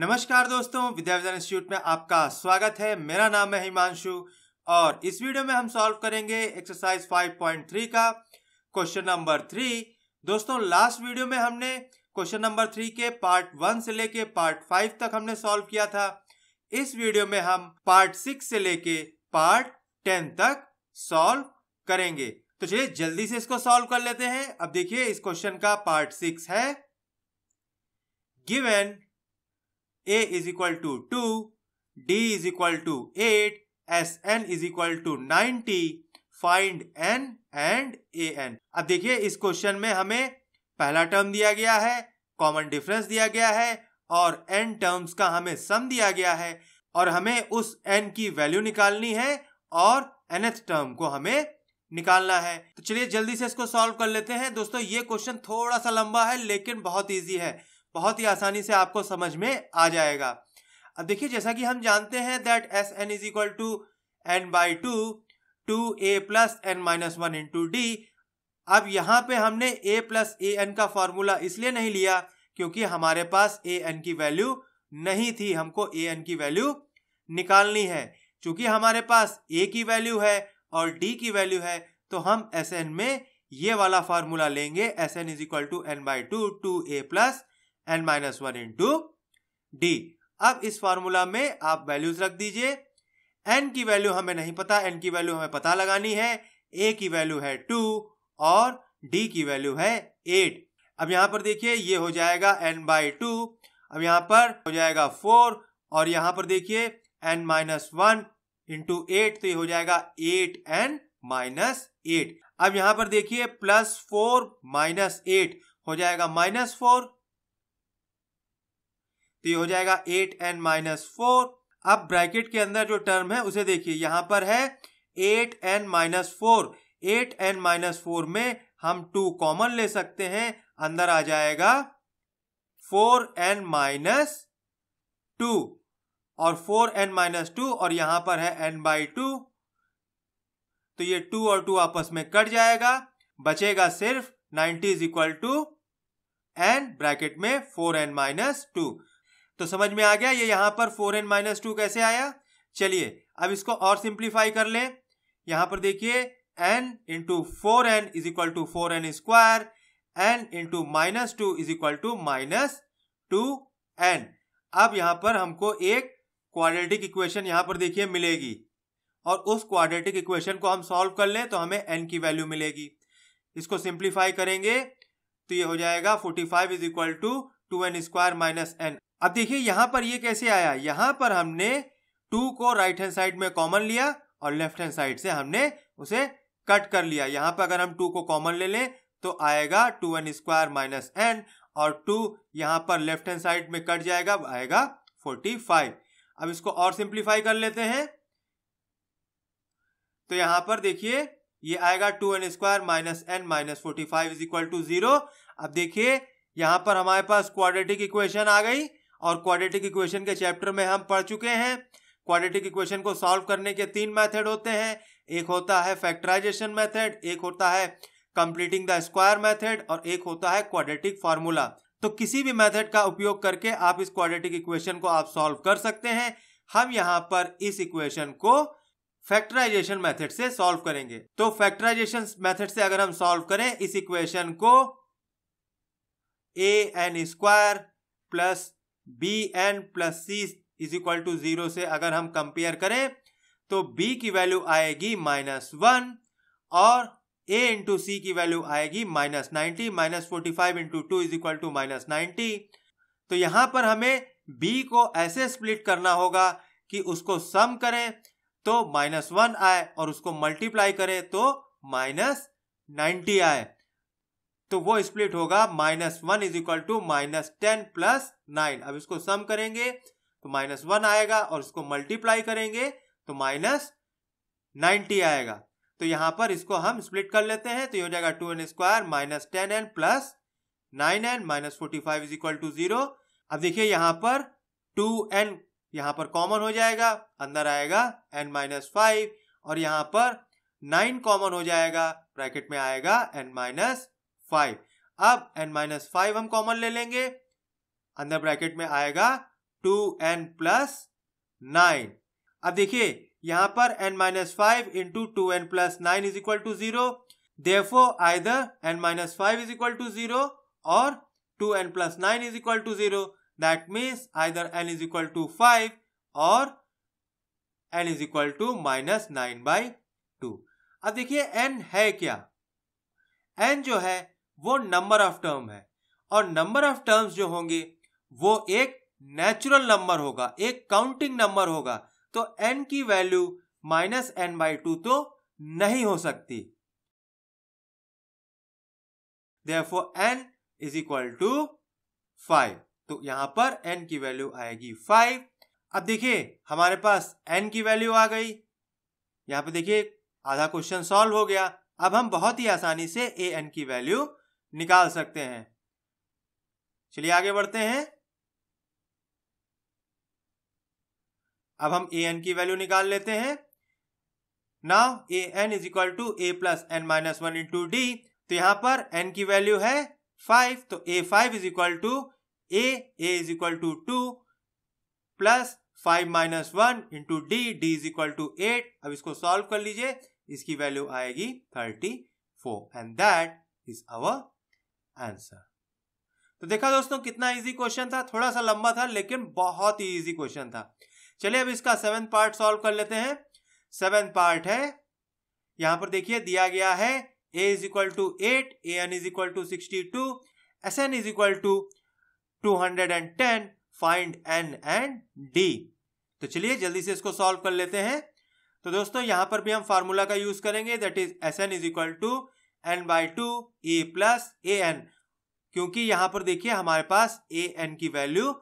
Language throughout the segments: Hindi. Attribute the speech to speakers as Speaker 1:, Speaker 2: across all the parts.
Speaker 1: नमस्कार दोस्तों विद्या विद्यान इंस्टीट्यूट में आपका स्वागत है मेरा नाम है हिमांशु और इस वीडियो में हम सॉल्व करेंगे एक्सरसाइज 5.3 का क्वेश्चन नंबर थ्री दोस्तों लास्ट वीडियो में हमने क्वेश्चन नंबर थ्री के पार्ट वन से लेके पार्ट फाइव तक हमने सॉल्व किया था इस वीडियो में हम पार्ट सिक्स से लेके पार्ट टेन तक सॉल्व करेंगे तो चलिए जल्दी से इसको सॉल्व कर लेते हैं अब देखिए इस क्वेश्चन का पार्ट सिक्स है given A is equal to two D is equal to eight S N is equal to ninety find N and A N अब देखिए इस क्वेश्चन में हमें पहला टर्म दिया गया है कॉमन डिफरेंस दिया गया है और एन टर्म्स का हमें सम दिया गया है और हमें उस एन की वैल्यू निकालनी है और एनथ टर्म को हमें निकालना है तो चलिए जल्दी से इसको सॉल्व कर लेते हैं दोस्तों ये क्वेश्चन थोड़ा सा लंबा है लेकिन बहुत ईजी है बहुत ही आसानी से आपको समझ में आ जाएगा अब देखिए जैसा कि हम जानते हैं that S N is equal to N by two two A plus N minus one in two D अब यहाँ पे हमने ए प्लस ए एन का फॉर्मूला इसलिए नहीं लिया क्योंकि हमारे पास ए एन की वैल्यू नहीं थी हमको ए एन की वैल्यू निकालनी है चूंकि हमारे पास ए की वैल्यू है और डी की वैल्यू है तो हम एस एन में ये वाला फार्मूला लेंगे S N is equal to N by two two A plus N minus one into D अब इस फॉर्मूला में आप वैल्यूज रख दीजिए एन की वैल्यू हमें नहीं पता एन की वैल्यू हमें पता लगानी है ए की वैल्यू है टू और डी की वैल्यू है एट अब यहाँ पर देखिए ये हो जाएगा एन बाई टू अब यहाँ पर हो जाएगा फोर और यहाँ पर देखिए N minus one into eight तो ये हो जाएगा एट एन माइनस एट अब यहाँ पर देखिए प्लस फोर माइनस एट हो जाएगा माइनस फोर तो ये हो जाएगा एट एन माइनस फोर अब ब्रैकेट के अंदर जो टर्म है उसे देखिए यहां पर है eight N minus four eight N minus four में हम टू कॉमन ले सकते हैं अंदर आ जाएगा फोर एन माइनस टू और फोर एन माइनस टू और यहां पर है एन बाई टू तो ये टू और टू आपस में कट जाएगा बचेगा सिर्फ ninety is equal to N bracket में फोर एन माइनस टू तो समझ में आ गया ये यहाँ पर फोर एन माइनस टू कैसे आया चलिए अब इसको और सिंप्लीफाई कर लें यहाँ पर देखिए N into four N is equal to four N square N into minus two is equal to minus two N अब यहाँ पर हमको एक क्वाड्रेटिक इक्वेशन यहाँ पर देखिए मिलेगी और उस क्वाड्रेटिक इक्वेशन को हम सॉल्व कर लें तो हमें एन की वैल्यू मिलेगी इसको सिंप्लीफाई करेंगे तो ये हो जाएगा forty five is equal to two N square minus N अब देखिए यहां पर ये कैसे आया यहां पर हमने टू को राइट हैंड साइड में कॉमन लिया और लेफ्ट हैंड साइड से हमने उसे कट कर लिया यहां पर अगर हम टू को कॉमन ले लें तो आएगा two N square minus N और टू यहां पर लेफ्ट हैंड साइड में कट जाएगा आएगा फोर्टी फाइव अब इसको और सिंप्लीफाई कर लेते हैं तो यहां पर देखिए ये आएगा two N square minus N minus forty five is equal to zero अब देखिए यहां पर हमारे पास क्वाड्रेटिक इक्वेशन आ गई और क्वाड्रेटिक इक्वेशन के चैप्टर में हम पढ़ चुके हैं क्वाड्रेटिक इक्वेशन को सॉल्व करने के तीन मेथड होते हैं एक होता है फैक्टराइजेशन मेथड एक होता है कंप्लीटिंग द स्क्वायर मेथड और एक होता है क्वाड्रेटिक फार्मूला तो किसी भी मेथड का उपयोग करके आप इस क्वाड्रेटिक इक्वेशन को आप सॉल्व कर सकते हैं हम यहाँ पर इस इक्वेशन को फैक्टराइजेशन मेथड से सॉल्व करेंगे तो फैक्टराइजेशन मेथड से अगर हम सॉल्व करें इस इक्वेशन को A N square plus B N plus C is equal to zero से अगर हम कंपेयर करें तो बी की वैल्यू आएगी माइनस वन और ए इंटू सी की वैल्यू आएगी minus ninety minus forty five into two is equal to minus ninety तो यहाँ पर हमें बी को ऐसे स्प्लिट करना होगा कि उसको सम करें तो माइनस वन आए और उसको मल्टीप्लाई करें तो माइनस नाइन्टी आए तो वो स्प्लिट होगा minus one is equal to minus ten plus nine अब इसको सम करेंगे तो माइनस वन आएगा और इसको मल्टीप्लाई करेंगे तो माइनस नाइन्टी आएगा तो यहां पर इसको हम स्प्लिट कर लेते हैं तो ये हो जाएगा two N square minus ten N plus nine N minus forty five is equal to zero अब देखिए यहां पर टू एन यहां पर कॉमन हो जाएगा अंदर आएगा एन माइनस फाइव और यहां पर नाइन कॉमन हो जाएगा ब्रैकेट में आएगा एन माइनस फाइव अब एन माइनस फाइव हम कॉमन ले लेंगे अंदर ब्रैकेट में आएगा टू एन प्लस नाइन अब देखिए यहां पर N minus five into two N plus nine is equal to zero therefore either N minus five is equal to zero और two N plus nine is equal to zero that means either N is equal to five और N is equal to minus nine by two अब देखिए एन है क्या एन जो है वो नंबर ऑफ टर्म है और नंबर ऑफ टर्म्स जो होंगे वो एक नेचुरल नंबर होगा एक काउंटिंग नंबर होगा तो एन की value minus N by two तो नहीं हो सकती therefore N is equal to five तो यहां पर एन की वैल्यू आएगी फाइव अब देखिए हमारे पास एन की वैल्यू आ गई यहां पर देखिए आधा क्वेश्चन सॉल्व हो गया अब हम बहुत ही आसानी से ए एन की वैल्यू निकाल सकते हैं चलिए आगे बढ़ते हैं अब हम ए एन की वैल्यू निकाल लेते हैं now A N is equal to A plus N minus one into D तो यहां पर एन की वैल्यू है फाइव तो A five is equal to A A is equal to two plus five minus one into D D is equal to eight अब इसको सॉल्व कर लीजिए इसकी वैल्यू आएगी thirty four and that is our answer तो देखा दोस्तों कितना इजी क्वेश्चन था थोड़ा सा लंबा था लेकिन बहुत ही इजी क्वेश्चन था चलिए अब इसका सेवन पार्ट सॉल्व कर लेते हैं सेवन पार्ट है यहां पर देखिए दिया गया है a is equal to eight a N is equal to sixty two s N is equal to two hundred and ten find N and d तो चलिए जल्दी से इसको सॉल्व कर लेते हैं तो दोस्तों यहां पर भी हम फार्मूला का यूज करेंगे that is s N is equal to N by two A plus A n क्योंकि यहां पर देखिए हमारे पास ए एन की वैल्यू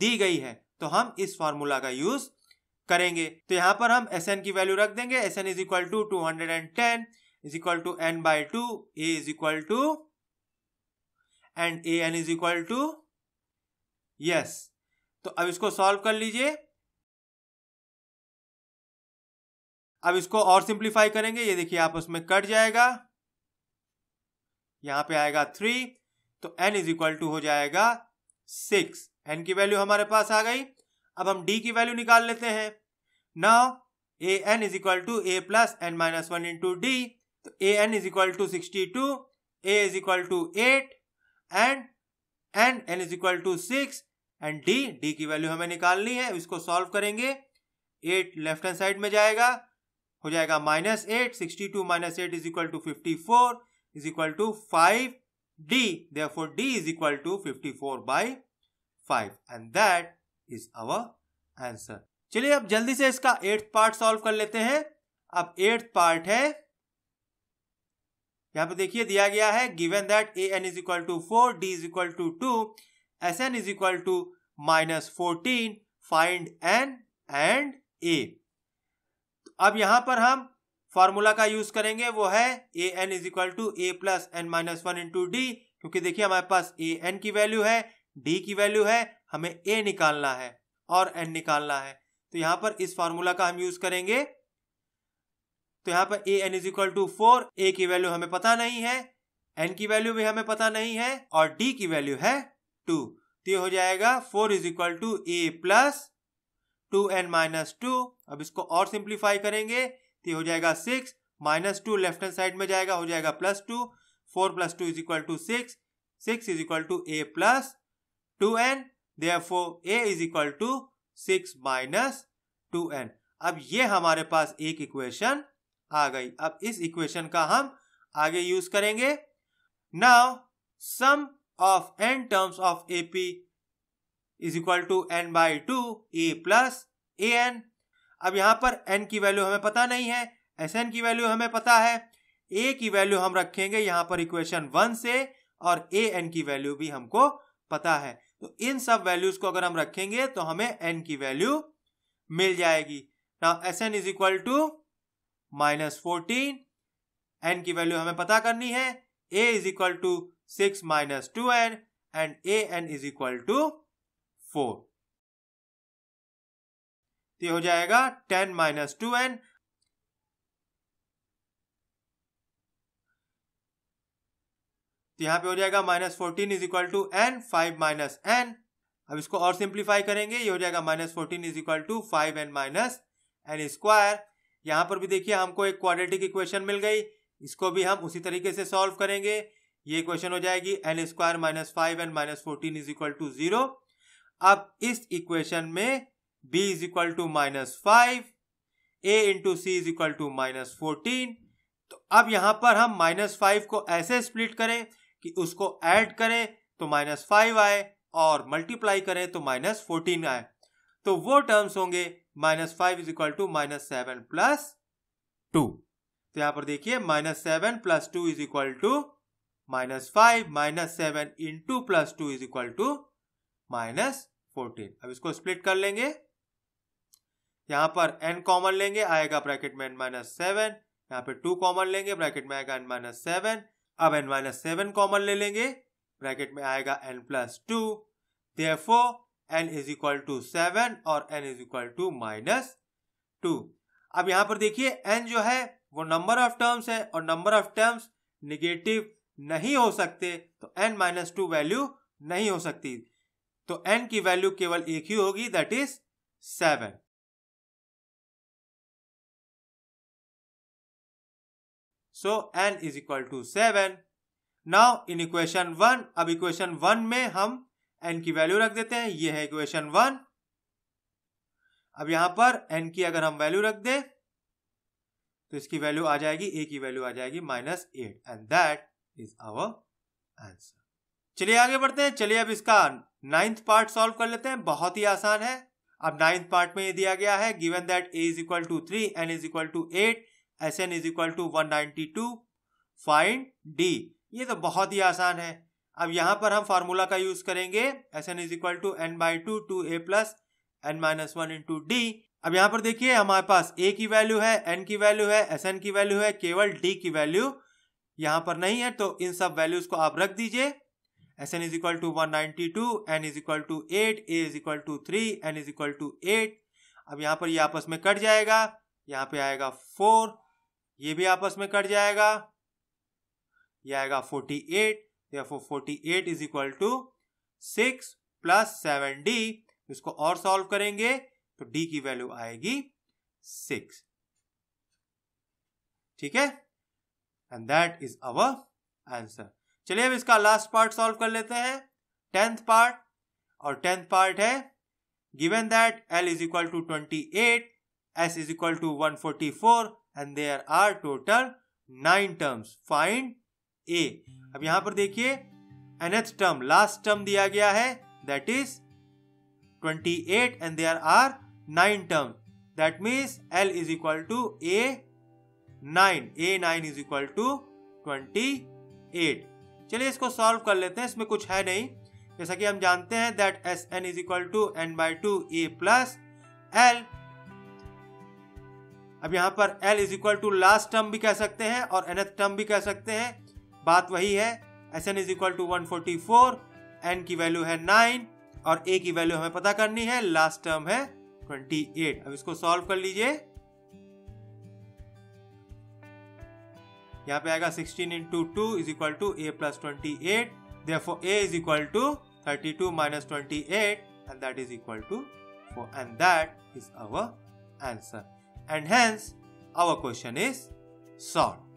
Speaker 1: दी गई है तो हम इस फॉर्मूला का यूज करेंगे तो यहां पर हम एस एन की वैल्यू रख देंगे s N is equal to two hundred and ten is equal to N by two a is equal to and A N is equal to yes तो अब इसको सॉल्व कर लीजिए अब इसको और सिंप्लीफाई करेंगे ये देखिए आपस में कट जाएगा यहाँ पे आएगा थ्री तो एन इज इक्वल टू हो जाएगा सिक्स एन की वैल्यू हमारे पास आ गई अब हम डी की वैल्यू निकाल लेते हैं now A N is equal to A plus N minus one into D तो a N is equal to sixty two a is equal to eight and n n is equal to six and d d की वैल्यू हमें निकालनी है इसको सॉल्व करेंगे एट लेफ्ट हैंड साइड में जाएगा हो जाएगा minus eight sixty two minus eight is equal to fifty four is equal to 5d. Therefore, d is equal to 54 by 5 and that is our answer. चलिए अब जल्दी से इसका एट्थ पार्ट सॉल्व कर लेते हैं अब एट्थ पार्ट है यहां पे देखिए दिया गया है given that a N is equal to four d is equal to two s N is equal to minus fourteen find N and a अब यहां पर हम फॉर्मूला का यूज करेंगे वो है a N is equal to A plus N minus one into d क्योंकि देखिए हमारे पास ए एन की वैल्यू है डी की वैल्यू है हमें ए निकालना है और एन निकालना है तो यहां पर इस फॉर्मूला का हम यूज करेंगे तो यहां पर a N is equal to four a की वैल्यू हमें पता नहीं है एन की वैल्यू भी हमें पता नहीं है और डी की वैल्यू है टू तो ये हो जाएगा four is equal to A plus two n minus two अब इसको और सिंप्लीफाई करेंगे तो हो जाएगा six minus two left hand side में जाएगा हो जाएगा plus two four plus two is equal to six six is equal to A plus two n दे a is equal to six minus two N अब ये हमारे पास एक इक्वेशन आ गई अब इस इक्वेशन का हम आगे यूज करेंगे now sum of n terms of A P is equal to N by two A plus A N अब यहाँ पर एन की वैल्यू हमें पता नहीं है एस एन की वैल्यू हमें पता है ए की वैल्यू हम रखेंगे यहाँ पर इक्वेशन वन से और ए एन की वैल्यू भी हमको पता है तो इन सब वैल्यूज को अगर हम रखेंगे तो हमें एन की वैल्यू मिल जाएगी ना s N is equal to minus fourteen n की वैल्यू हमें पता करनी है a is equal to six minus two n and A N is equal to four तो हो जाएगा टेन माइनस टू एन तो यहां पे हो जाएगा minus fourteen is equal to n five minus N अब इसको और सिंप्लीफाई करेंगे ये हो जाएगा minus fourteen is equal to five n minus n square यहां पर भी देखिए हमको एक क्वाड्रेटिक इक्वेशन मिल गई इसको भी हम उसी तरीके से सॉल्व करेंगे ये इक्वेशन हो जाएगी n square minus five n minus fourteen is equal to zero अब इस इक्वेशन में b is equal to minus five a into c is equal to minus fourteen तो अब यहां पर हम माइनस फाइव को ऐसे स्प्लिट करें कि उसको ऐड करें तो माइनस फाइव आए और मल्टीप्लाई करें तो माइनस फोर्टीन आए तो वो टर्म्स होंगे minus five is equal to minus seven plus two तो यहां पर देखिए minus seven plus two is equal to minus five minus seven into plus two is equal to minus fourteen अब इसको स्प्लिट कर लेंगे यहाँ पर एन कॉमन लेंगे आएगा ब्रैकेट में एन माइनस सेवन यहाँ पे टू कॉमन लेंगे ब्रैकेट में आएगा एन माइनस सेवन अब एन माइनस सेवन कॉमन ले लेंगे ब्रैकेट में आएगा n plus two therefore n is equal to seven और N is equal to minus two अब यहाँ पर देखिए एन जो है वो नंबर ऑफ टर्म्स है और नंबर ऑफ टर्म्स निगेटिव नहीं हो सकते तो एन माइनस टू वैल्यू नहीं हो सकती तो एन की वैल्यू केवल एक ही होगी that is seven so n is equal to seven now in equation one अब इक्वेशन वन में हम एन की वैल्यू रख देते हैं ये है इक्वेशन वन अब यहां पर एन की अगर हम वैल्यू रख दें तो इसकी वैल्यू आ जाएगी ए की वैल्यू आ जाएगी minus eight and that is our answer चलिए आगे बढ़ते हैं चलिए अब इसका नाइन्थ पार्ट सॉल्व कर लेते हैं बहुत ही आसान है अब नाइन्थ पार्ट में ये दिया गया है given that a is equal to three n is equal to eight S N is equal to one ninety two find d ये तो बहुत ही आसान है अब यहाँ पर हम फार्मूला का यूज करेंगे s N is equal to N by two two A plus N minus one into D अब यहाँ पर देखिए हमारे पास ए की वैल्यू है एन की वैल्यू है एस एन की वैल्यू है केवल डी की वैल्यू यहाँ पर नहीं है तो इन सब वैल्यूज को आप रख दीजिए s N is equal to one ninety two n is equal to eight a is equal to three n is equal to eight अब यहाँ पर ये आपस में कट जाएगा यहाँ पे आएगा फोर ये भी आपस में कट जाएगा ये आएगा forty eight forty eight is equal to six plus seven d इसको और सॉल्व करेंगे तो डी की वैल्यू आएगी सिक्स ठीक है and that is our answer चलिए अब इसका लास्ट पार्ट सॉल्व कर लेते हैं टेंथ पार्ट और टेंथ पार्ट है given that l is equal to twenty eight s is equal to one forty four and there are total nine terms find a अब यहां पर देखिए एनएथ टर्म लास्ट टर्म दिया गया है that is 28 and there are nine term that means l is equal to a nine a nine is equal to twenty eight चलिए इसको सॉल्व कर लेते हैं इसमें कुछ है नहीं जैसा कि हम जानते हैं that S N is equal to N by two A plus l अब यहाँ पर l is equal to last term भी कह सकते हैं और एनथ टर्म भी कह सकते हैं बात वही है s N is equal to one forty four n की वैल्यू है नाइन और ए की वैल्यू हमें पता करनी है लास्ट टर्म है ट्वेंटी एट अब इसको सॉल्व कर लीजिए यहाँ पे आएगा sixteen into two is equal to A plus twenty eight a is equal to thirty two minus twenty eight and that is equal to four and that is our answer and hence our question is solved.